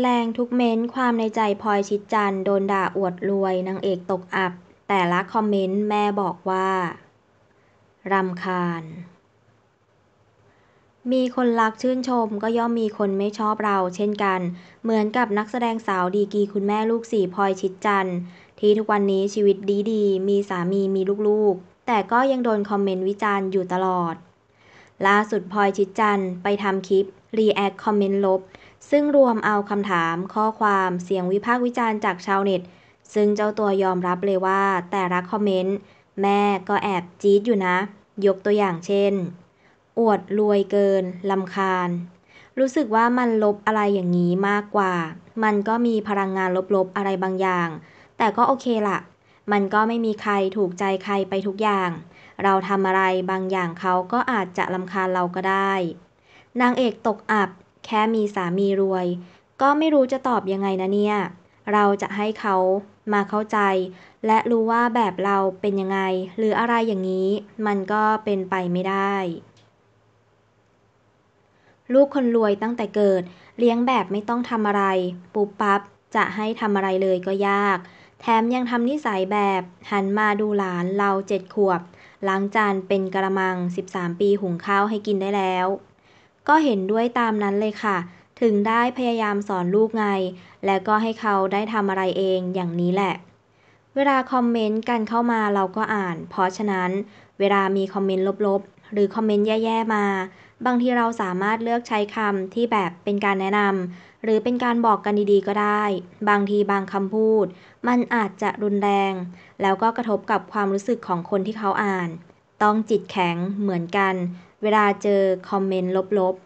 แรงทุกเม้น์ความในใจพลอยชิดจันโดนด่าอวดรวยนางเอกตกอับ แต่ละคอมเมนต์แม่บอกว่ารำคาญ มีคนรักชื่นชม ก็ย่อมมีคนไม่ชอบเราเช่นกันเหมือนกับนักแสดงสาวดีกีคุณแม่ลูกสี่พลอยชิดจันที่ทุกวันนี้ชีวิตดีดีมีสามีมีลูกๆ แต่ก็ยังโดนคอมเมนต์วิจารณ์อยู่ตลอดล่าสุดพลอยชิดจันไปทำคลิปรีแอคคอมเมนต์ลบซึ่งรวมเอาคำถามข้อความเสียงวิพากษ์วิจารณ์จากชาวเน็ต ซึ่งเจ้าตัวยอมรับเลยว่า แต่ละคอมเมนต์แม่ก็แอบจี๊ดอยู่นะ ยกตัวอย่างเช่น อวดรวยเกินลำคาญ รู้สึกว่ามันลบอะไรอย่างนี้มากกว่า มันก็มีพลังงานลบๆอะไรบางอย่าง แต่ก็โอเคละมันก็ไม่มีใครถูกใจใครไปทุกอย่าง เราทำอะไรบางอย่างเขาก็อาจจะลำคาญเราก็ได้นางเอกตกอับแค่มีสามีรวย ก็ไม่รู้จะตอบยังไงนะเนี่ย เราจะให้เขามาเข้าใจ และรู้ว่าแบบเราเป็นยังไง หรืออะไรอย่างนี้ มันก็เป็นไปไม่ได้ ลูกคนรวยตั้งแต่เกิด เลี้ยงแบบไม่ต้องทำอะไร ปุ๊บปับจะให้ทำอะไรเลยก็ยาก แถมยังทำนิสัยแบบหันมาดูหลานเราเจ็ดขวบล้างจานเป็นกระมัง 13 ปีหุงข้าวให้กินได้แล้วก็เห็นด้วยตามนั้นเลยค่ะ ถึงได้พยายามสอนลูกไง และก็ให้เขาได้ทำอะไรเองอย่างนี้แหละ เวลาคอมเมนต์กันเข้ามาเราก็อ่าน เพราะฉะนั้นเวลามีคอมเมนต์ลบๆหรือคอมเมนต์แย่ๆมา บางทีเราสามารถเลือกใช้คำที่แบบเป็นการแนะนำหรือเป็นการบอกกันดีๆก็ได้ บางทีบางคำพูดมันอาจจะรุนแรง แล้วก็กระทบกับความรู้สึกของคนที่เขาอ่าน ต้องจิตแข็งเหมือนกันเวลาเจอคอมเมนต์ ลบ